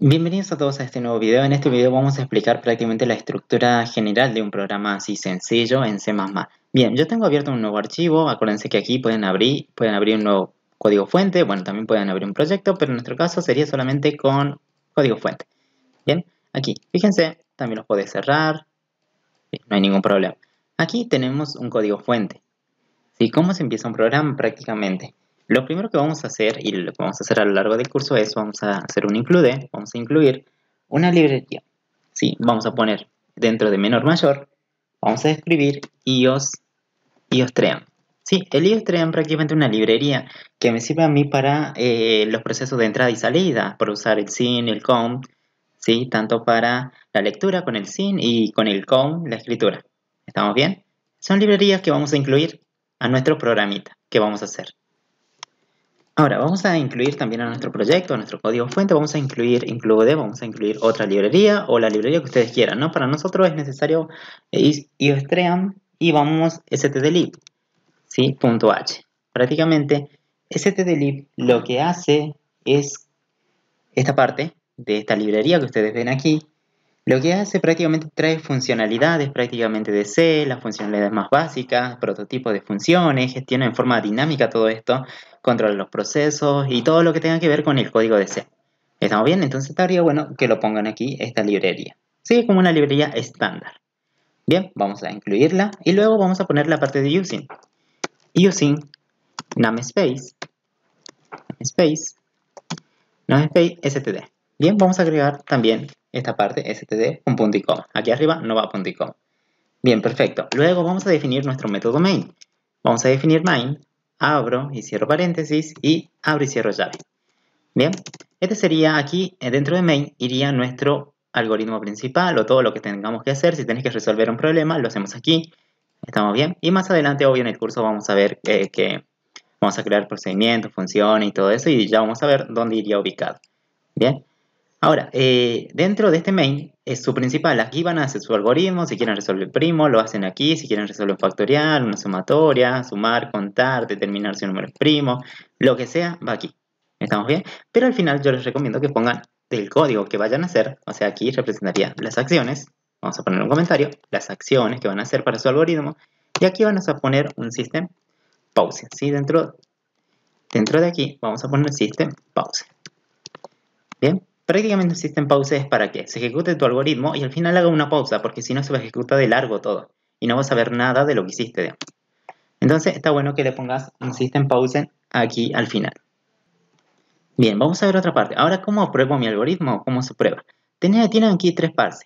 Bienvenidos a todos a este nuevo video. En este video vamos a explicar prácticamente la estructura general de un programa así sencillo en C++. Bien, yo tengo abierto un nuevo archivo. Acuérdense que aquí pueden abrir, pueden abrir un nuevo código fuente. Bueno, también pueden abrir un proyecto, pero en nuestro caso sería solamente con código fuente. Bien, aquí, fíjense, también los puede cerrar. no hay ningún problema. Aquí tenemos un código fuente. ¿Y ¿Cómo se empieza un programa prácticamente? Lo primero que vamos a hacer y lo que vamos a hacer a lo largo del curso es vamos a hacer un include, vamos a incluir una librería. Sí, vamos a poner dentro de menor mayor, vamos a escribir ios, iostream. Sí, el iostream prácticamente una librería que me sirve a mí para eh, los procesos de entrada y salida, para usar el sin, el com, sí, tanto para la lectura con el sin y con el com la escritura. ¿Estamos bien? Son librerías que vamos a incluir a nuestro programita que vamos a hacer. Ahora, vamos a incluir también a nuestro proyecto, a nuestro código fuente, vamos a incluir Include, vamos a incluir otra librería o la librería que ustedes quieran, ¿no? Para nosotros es necesario eh, IOSTREAM y vamos stdlib, Prácticamente, stdlib lo que hace es esta parte de esta librería que ustedes ven aquí, lo que hace prácticamente trae funcionalidades prácticamente de C, las funcionalidades más básicas, prototipos de funciones, gestiona en forma dinámica todo esto, controla los procesos y todo lo que tenga que ver con el código de C. ¿Estamos bien? Entonces estaría bueno que lo pongan aquí, esta librería. Sigue como una librería estándar. Bien, vamos a incluirla y luego vamos a poner la parte de using. Using namespace, namespace, namespace std. Bien, vamos a agregar también esta parte, std, un punto y coma. Aquí arriba no va punto y coma. Bien, perfecto. Luego vamos a definir nuestro método main. Vamos a definir main, abro y cierro paréntesis y abro y cierro llave. Bien, este sería aquí, eh, dentro de main, iría nuestro algoritmo principal o todo lo que tengamos que hacer. Si tenéis que resolver un problema, lo hacemos aquí. ¿Estamos bien? Y más adelante, hoy en el curso vamos a ver eh, que vamos a crear procedimientos, funciones y todo eso y ya vamos a ver dónde iría ubicado. Bien, Ahora, eh, dentro de este main, es su principal, aquí van a hacer su algoritmo, si quieren resolver primo, lo hacen aquí, si quieren resolver factorial, una sumatoria, sumar, contar, determinar si un número es primo, lo que sea, va aquí. ¿Estamos bien? Pero al final yo les recomiendo que pongan del código que vayan a hacer, o sea, aquí representaría las acciones, vamos a poner un comentario, las acciones que van a hacer para su algoritmo, y aquí vamos a poner un system pause, ¿sí? Dentro, dentro de aquí vamos a poner system pause. Bien, prácticamente el system pause es para que se ejecute tu algoritmo y al final haga una pausa, porque si no se va a ejecutar de largo todo y no vas a ver nada de lo que hiciste. Entonces está bueno que le pongas un system pause aquí al final. Bien, vamos a ver otra parte. Ahora, ¿cómo pruebo mi algoritmo? ¿Cómo se prueba? Tienen, aquí tres partes.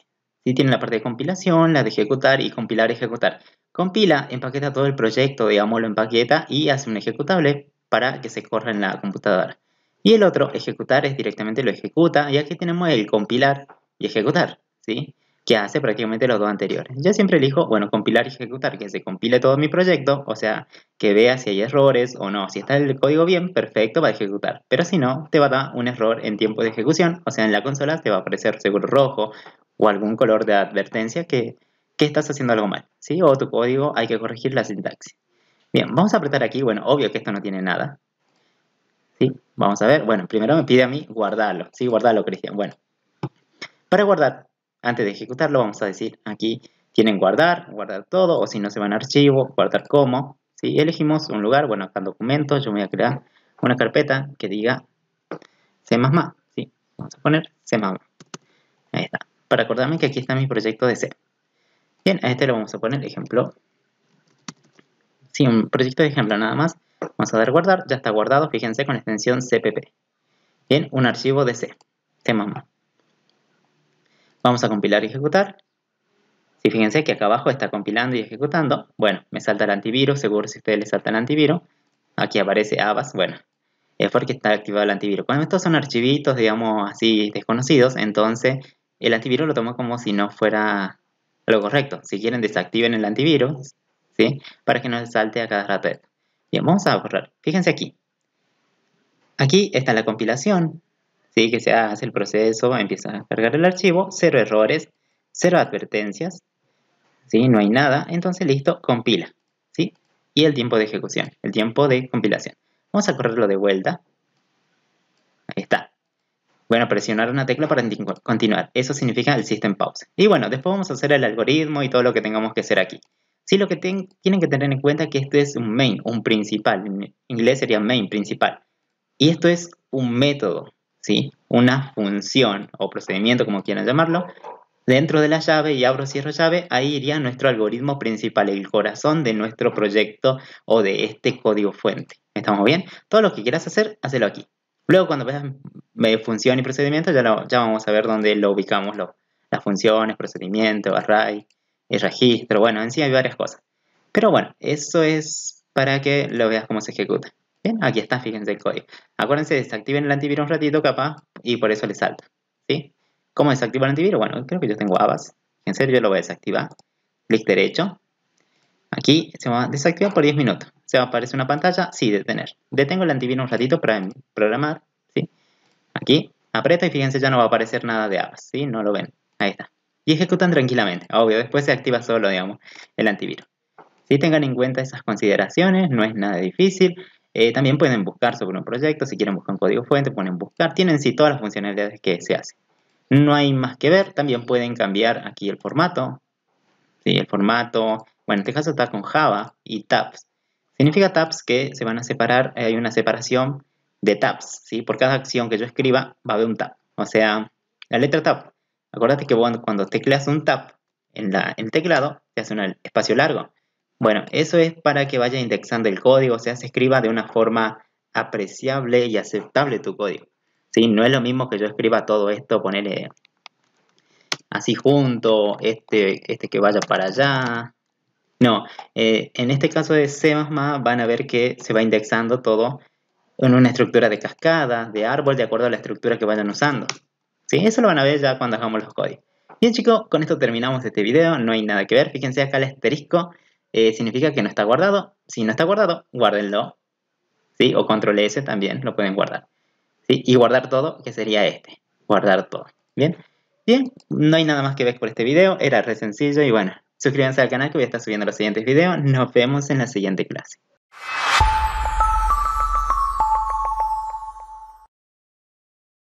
Si tienen la parte de compilación, la de ejecutar y compilar, ejecutar. Compila, empaqueta todo el proyecto, digamos, lo empaqueta y hace un ejecutable para que se corra en la computadora. Y el otro, ejecutar, es directamente lo ejecuta. Y aquí tenemos el compilar y ejecutar, ¿sí? Que hace prácticamente los dos anteriores. Yo siempre elijo, bueno, compilar y ejecutar, que se compile todo mi proyecto, o sea, que vea si hay errores o no. Si está el código bien, perfecto, va a ejecutar. Pero si no, te va a dar un error en tiempo de ejecución, o sea, en la consola te va a aparecer seguro rojo o algún color de advertencia que, estás haciendo algo mal, ¿sí? O tu código hay que corregir la sintaxis. Bien, vamos a apretar aquí, bueno, obvio que esto no tiene nada, Vamos a ver. Bueno, primero me pide a mí guardarlo. Sí, guardarlo, Cristian. Bueno, para guardar, antes de ejecutarlo, vamos a decir aquí tienen guardar, guardar todo, o si no se van a archivo, guardar como. si Elegimos un lugar, bueno, acá en documentos, yo voy a crear una carpeta que diga C++. ¿sí? Vamos a poner C++. Ahí está. Para acordarme que aquí está mi proyecto de C. Bien, a este le vamos a poner ejemplo. Sí, un proyecto de ejemplo nada más. Vamos a dar guardar, ya está guardado, fíjense, con extensión cpp. Bien, un archivo de C, C++. Vamos a compilar y ejecutar. Si fíjense que acá abajo está compilando y ejecutando, bueno, me salta el antivirus, seguro si a ustedes les salta el antivirus. Aquí aparece abas, bueno, es porque está activado el antivirus. Cuando estos son archivitos, digamos así, desconocidos, entonces el antivirus lo toma como si no fuera lo correcto. Si quieren, desactiven el antivirus, ¿sí? Para que no salte a cada rato Bien, vamos a borrar. Fíjense aquí. Aquí está la compilación, ¿sí? que se hace el proceso, empieza a cargar el archivo, cero errores, cero advertencias, ¿sí? no hay nada, entonces listo, compila. ¿sí? Y el tiempo de ejecución, el tiempo de compilación. Vamos a correrlo de vuelta. Ahí está. Bueno, presionar una tecla para continuar. Eso significa el system pause. Y bueno, después vamos a hacer el algoritmo y todo lo que tengamos que hacer aquí. Sí, lo que tienen que tener en cuenta es que esto es un main, un principal. En inglés sería main, principal. Y esto es un método, ¿sí? Una función o procedimiento, como quieran llamarlo. Dentro de la llave y abro cierro llave, ahí iría nuestro algoritmo principal, el corazón de nuestro proyecto o de este código fuente. ¿Estamos bien? Todo lo que quieras hacer, hazlo aquí. Luego cuando veas función y procedimiento, ya, lo, vamos a ver dónde lo ubicamos, las funciones, procedimiento, array, el registro, bueno, en sí hay varias cosas. Pero bueno, eso es para que lo veas cómo se ejecuta. Bien, aquí está, fíjense el código. Acuérdense, desactiven el antivirus un ratito capaz y por eso le salta, ¿sí? ¿Cómo desactivo el antivirus? Bueno, creo que yo tengo Avas. En serio, yo lo voy a desactivar. Clic derecho. Aquí se va a desactivar por 10 minutos. Se va a aparecer una pantalla. Sí, detener. Detengo el antivirus un ratito para programar. ¿sí? Aquí aprieto y fíjense, ya no va a aparecer nada de Avas. ¿sí? No lo ven. Ahí está y ejecutan tranquilamente. Obvio, después se activa solo, digamos, el antivirus. Si tengan en cuenta esas consideraciones, no es nada difícil. Eh, también pueden buscar sobre un proyecto, si quieren buscar un código fuente, pueden buscar. Tienen sí todas las funcionalidades que se hacen. No hay más que ver, también pueden cambiar aquí el formato. Sí, el formato, bueno, en este caso está con Java y tabs. Significa tabs que se van a separar, eh, hay una separación de tabs, ¿sí? Por cada acción que yo escriba va a haber un tab. O sea, la letra tab Acuérdate que cuando tecleas un tap en, el teclado, te hace un espacio largo. Bueno, eso es para que vaya indexando el código, o sea, se escriba de una forma apreciable y aceptable tu código. ¿Sí? No es lo mismo que yo escriba todo esto, ponerle así junto, este, este que vaya para allá. No, eh, en este caso de C++ van a ver que se va indexando todo en una estructura de cascada, de árbol, de acuerdo a la estructura que vayan usando. Eso lo van a ver ya cuando hagamos los códigos. Bien chicos, con esto terminamos este video, no hay nada que ver. Fíjense acá el asterisco, eh, significa que no está guardado. Si no está guardado, guárdenlo. ¿Sí? O control S también, lo pueden guardar. Y guardar todo, que sería este. Guardar todo. Bien. Bien, no hay nada más que ver por este video, era re sencillo y bueno, suscríbanse al canal que voy a estar subiendo los siguientes videos. Nos vemos en la siguiente clase.